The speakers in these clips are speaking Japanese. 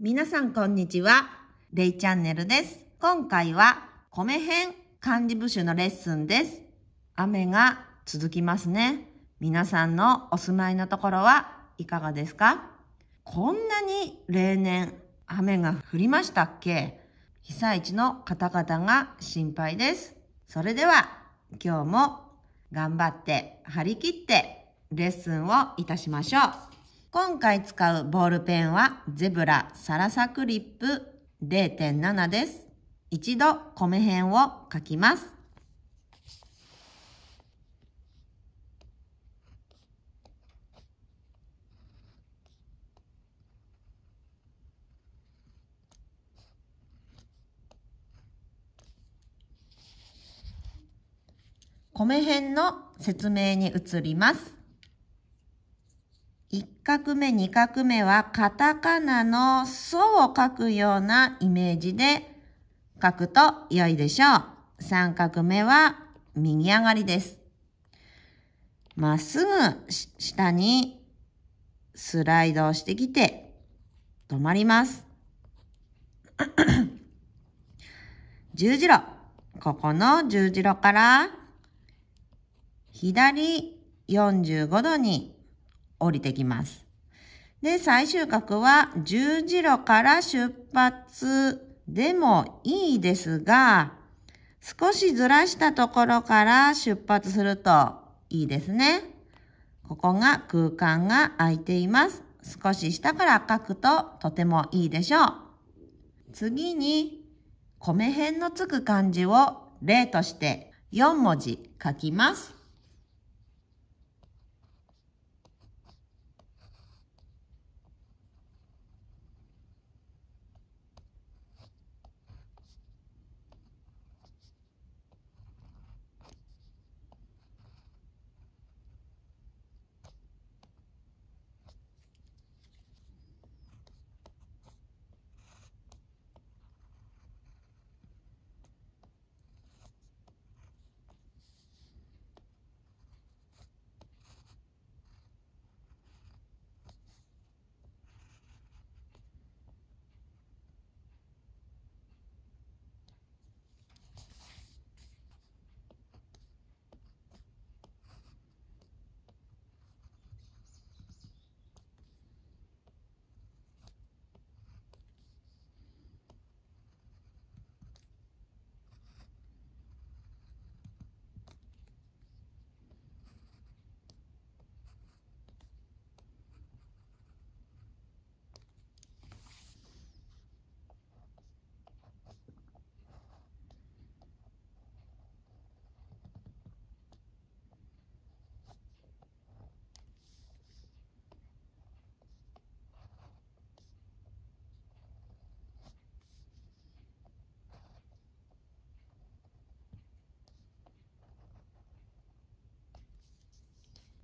皆さんこんにちは。レイチャンネルです。今回は米編漢字部首のレッスンです。雨が続きますね。皆さんのお住まいのところはいかがですかこんなに例年雨が降りましたっけ被災地の方々が心配です。それでは今日も頑張って張り切ってレッスンをいたしましょう。今回使うボールペンはゼブラサラサクリップ0.7です。一度米辺を書きます。米辺の説明に移ります。1画目2画目はカタカナのソを書くようなイメージで書くと良いでしょう。3画目は右上がりです。まっすぐ下にスライドをしてきて止まります。十字路。ここの十字路から左45度に降りてきます。で、最終角は十字路から出発でもいいですが、少しずらしたところから出発するといいですね。ここが空間が空いています。少し下から書くととてもいいでしょう。次に、米辺のつく漢字を例として4文字書きます。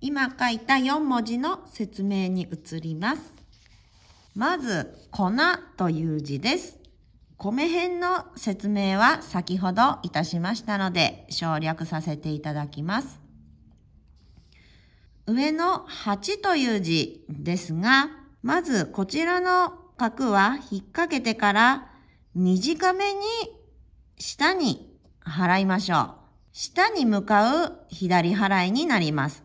今書いた4文字の説明に移ります。まず、粉という字です。米編の説明は先ほどいたしましたので省略させていただきます。上の8という字ですが、まずこちらの角は引っ掛けてから短めに下に払いましょう。下に向かう左払いになります。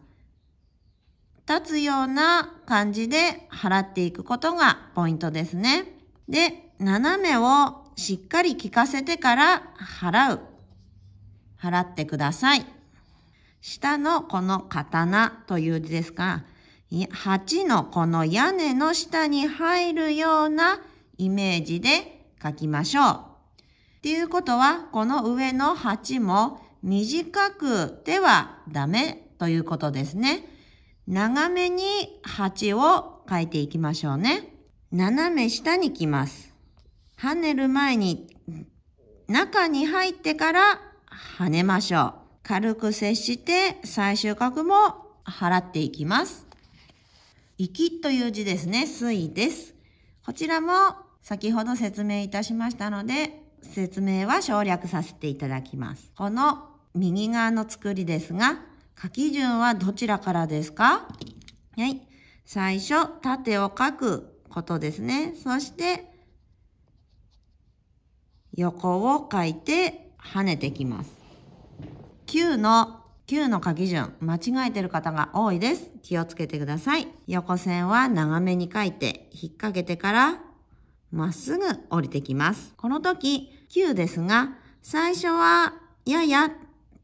立つような感じで払っていくことがポイントですね。で、斜めをしっかり効かせてから払う。払ってください。下のこの刀という字ですが、8のこの屋根の下に入るようなイメージで書きましょう。っていうことは、この上の8も短くではダメということですね。長めに8を書いていきましょうね。斜め下に来ます。跳ねる前に中に入ってから跳ねましょう。軽く接して最終角も払っていきます。生きという字ですね。水です。こちらも先ほど説明いたしましたので、説明は省略させていただきます。この右側の作りですが、書き順はどちらからですかはい。最初、縦を書くことですね。そして、横を書いて跳ねてきます。9の、9の書き順、間違えてる方が多いです。気をつけてください。横線は長めに書いて、引っ掛けてから、まっすぐ降りてきます。この時、9ですが、最初はやや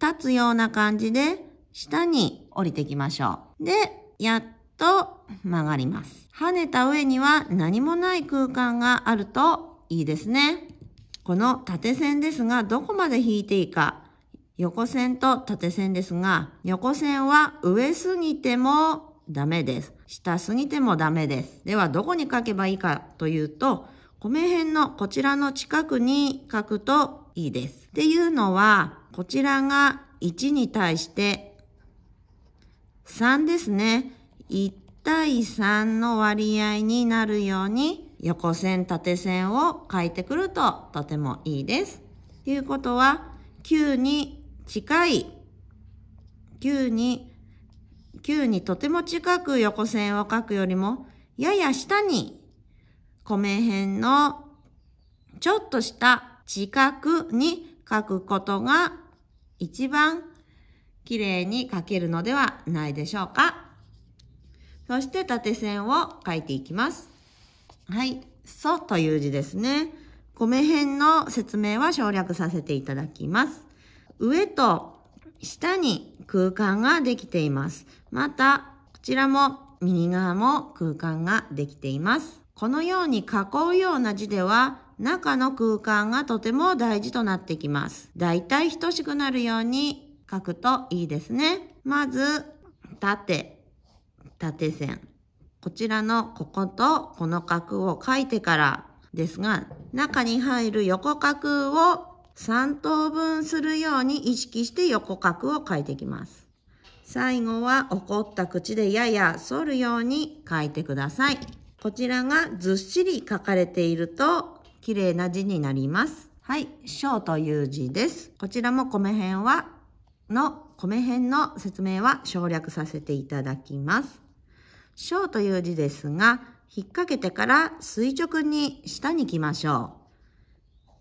立つような感じで、下に降りてきましょう。で、やっと曲がります。跳ねた上には何もない空間があるといいですね。この縦線ですが、どこまで引いていいか。横線と縦線ですが、横線は上すぎてもダメです。下すぎてもダメです。では、どこに書けばいいかというと、米辺のこちらの近くに書くといいです。っていうのは、こちらが1に対して3ですね。1対3の割合になるように横線縦線を書いてくるととてもいいです。ということは9に近い9に9にとても近く横線を書くよりもやや下に米辺のちょっとした近くに書くことが一番綺麗に書けるのではないでしょうか。そして縦線を書いていきます。はい。そという字ですね。米編の説明は省略させていただきます。上と下に空間ができています。また、こちらも右側も空間ができています。このように囲うような字では、中の空間がとても大事となってきます。だいたい等しくなるように書くといいですね。まず、縦、縦線。こちらのこことこの角を書いてからですが、中に入る横角を3等分するように意識して横角を書いていきます。最後は怒った口でやや反るように書いてください。こちらがずっしり書かれていると綺麗な字になります。はい、小という字です。こちらも米編はの米編の説明は省略させていただきます。小という字ですが、引っ掛けてから垂直に下に来ましょ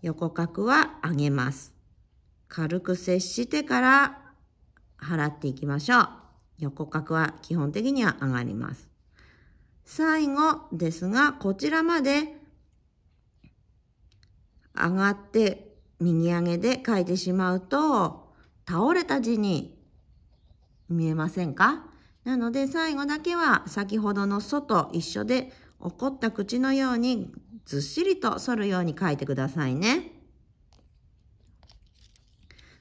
う。横角は上げます。軽く接してから払っていきましょう。横角は基本的には上がります。最後ですが、こちらまで上がって右上げで書いてしまうと、倒れた字に見えませんかなので最後だけは先ほどの「ソ」と一緒で怒った口のようにずっしりと反るように書いてくださいね。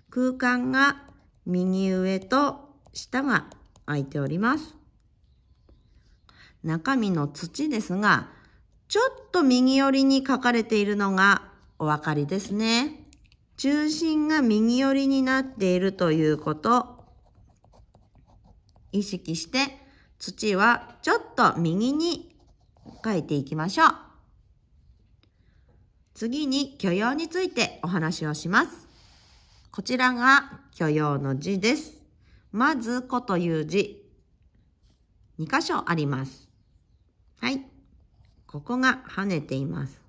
空間が右上と下が空いております。中身の土ですが、ちょっと右寄りに書かれているのがお分かりですね。中心が右寄りになっているということ。意識して、土はちょっと右に書いていきましょう。次に許容についてお話をします。こちらが許容の字です。まずこという字。2箇所あります。はい。ここが跳ねています。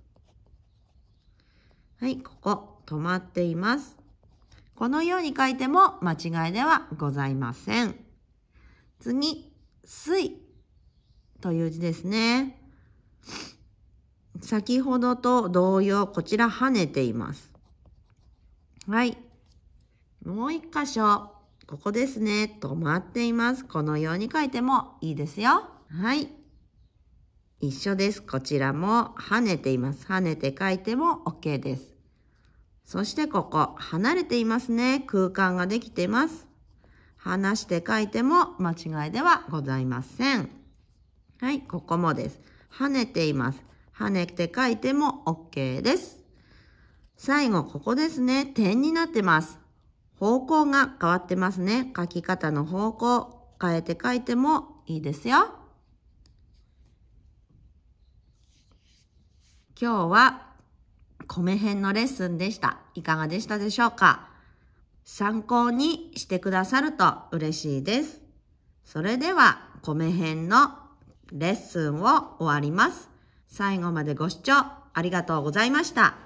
はい、ここ、止まっています。このように書いても間違いではございません。次、水という字ですね。先ほどと同様、こちら跳ねています。はい。もう一箇所。ここですね。止まっています。このように書いてもいいですよ。はい。一緒です。こちらも跳ねています。跳ねて書いても OK です。そしてここ、離れていますね。空間ができてます。離して書いても間違いではございません。はい、ここもです。跳ねています。跳ねて書いても OK です。最後、ここですね。点になってます。方向が変わってますね。書き方の方向変えて書いてもいいですよ。今日は米編のレッスンでした。いかがでしたでしょうか参考にしてくださると嬉しいです。それでは米編のレッスンを終わります。最後までご視聴ありがとうございました。